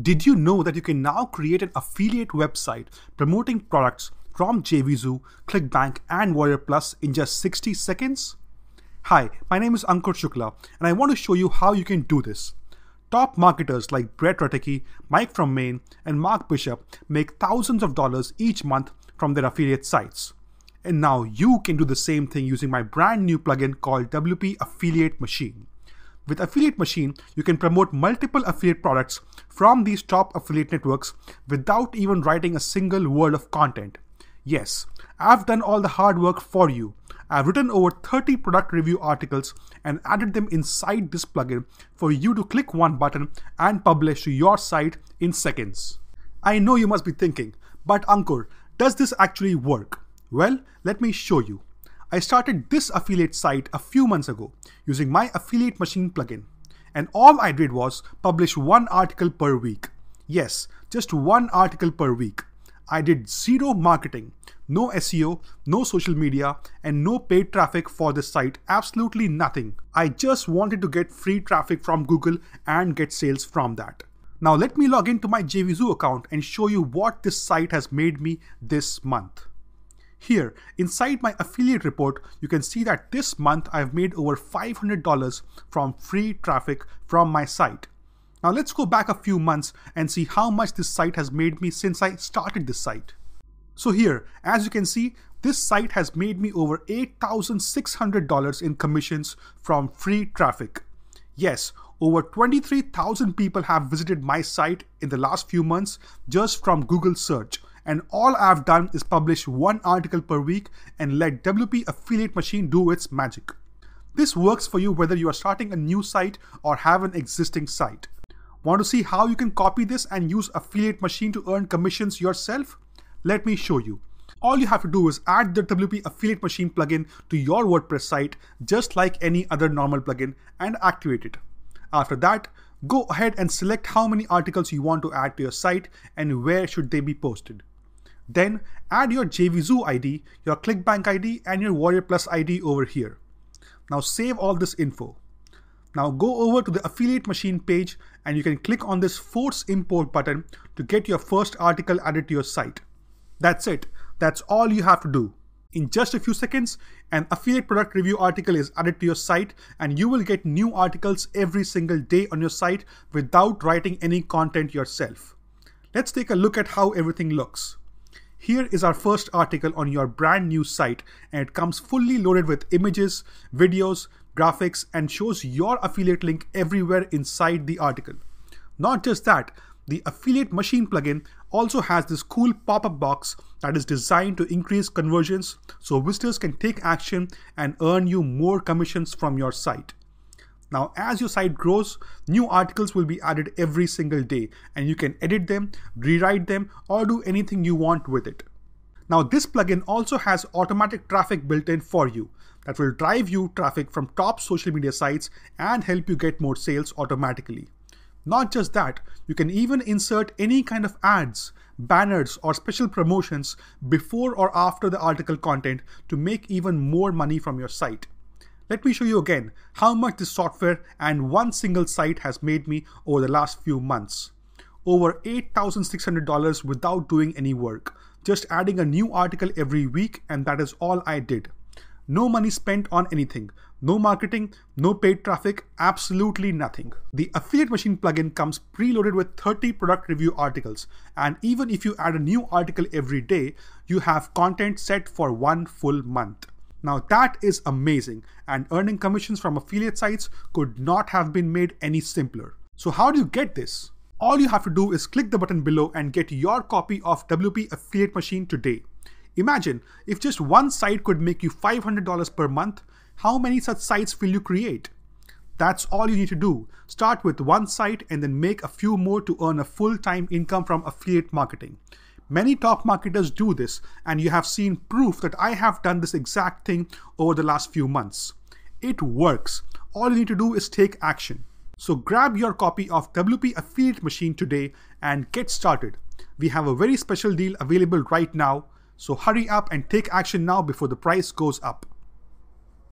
Did you know that you can now create an affiliate website promoting products from JVZoo, ClickBank, and Warrior Plus in just 60 seconds? Hi, my name is Ankur Shukla, and I want to show you how you can do this. Top marketers like Brett Rutecki, Mike from Maine, and Mark Bishop make thousands of dollars each month from their affiliate sites. And now you can do the same thing using my brand new plugin called WP Affiliate Machine. With Affiliate Machine, you can promote multiple affiliate products from these top affiliate networks without even writing a single word of content. Yes, I've done all the hard work for you. I've written over 30 product review articles and added them inside this plugin for you to click one button and publish to your site in seconds. I know you must be thinking, but Ankur, does this actually work? Well, let me show you. I started this affiliate site a few months ago using my affiliate machine plugin. And all I did was publish one article per week. Yes, just one article per week. I did zero marketing, no SEO, no social media, and no paid traffic for this site, absolutely nothing. I just wanted to get free traffic from Google and get sales from that. Now let me log into my JVZoo account and show you what this site has made me this month. Here, inside my affiliate report, you can see that this month I've made over $500 from free traffic from my site. Now let's go back a few months and see how much this site has made me since I started this site. So here, as you can see, this site has made me over $8,600 in commissions from free traffic. Yes, over 23,000 people have visited my site in the last few months just from Google search and all I've done is publish one article per week and let WP Affiliate Machine do its magic. This works for you whether you are starting a new site or have an existing site. Want to see how you can copy this and use Affiliate Machine to earn commissions yourself? Let me show you. All you have to do is add the WP Affiliate Machine plugin to your WordPress site just like any other normal plugin and activate it. After that, go ahead and select how many articles you want to add to your site and where should they be posted. Then add your JVZoo ID, your ClickBank ID and your Warrior Plus ID over here. Now save all this info. Now go over to the affiliate machine page and you can click on this force import button to get your first article added to your site. That's it. That's all you have to do. In just a few seconds, an affiliate product review article is added to your site and you will get new articles every single day on your site without writing any content yourself. Let's take a look at how everything looks. Here is our first article on your brand new site and it comes fully loaded with images, videos, graphics and shows your affiliate link everywhere inside the article. Not just that, the affiliate machine plugin also has this cool pop-up box that is designed to increase conversions so visitors can take action and earn you more commissions from your site. Now, as your site grows, new articles will be added every single day and you can edit them, rewrite them, or do anything you want with it. Now, this plugin also has automatic traffic built in for you that will drive you traffic from top social media sites and help you get more sales automatically. Not just that, you can even insert any kind of ads, banners, or special promotions before or after the article content to make even more money from your site. Let me show you again how much this software and one single site has made me over the last few months. Over $8,600 without doing any work, just adding a new article every week and that is all I did. No money spent on anything, no marketing, no paid traffic, absolutely nothing. The Affiliate Machine plugin comes preloaded with 30 product review articles, and even if you add a new article every day, you have content set for one full month. Now that is amazing, and earning commissions from affiliate sites could not have been made any simpler. So how do you get this? All you have to do is click the button below and get your copy of WP Affiliate Machine today. Imagine if just one site could make you $500 per month, how many such sites will you create? That's all you need to do. Start with one site and then make a few more to earn a full time income from affiliate marketing. Many top marketers do this, and you have seen proof that I have done this exact thing over the last few months. It works. All you need to do is take action. So grab your copy of WP Affiliate Machine today and get started. We have a very special deal available right now, so hurry up and take action now before the price goes up.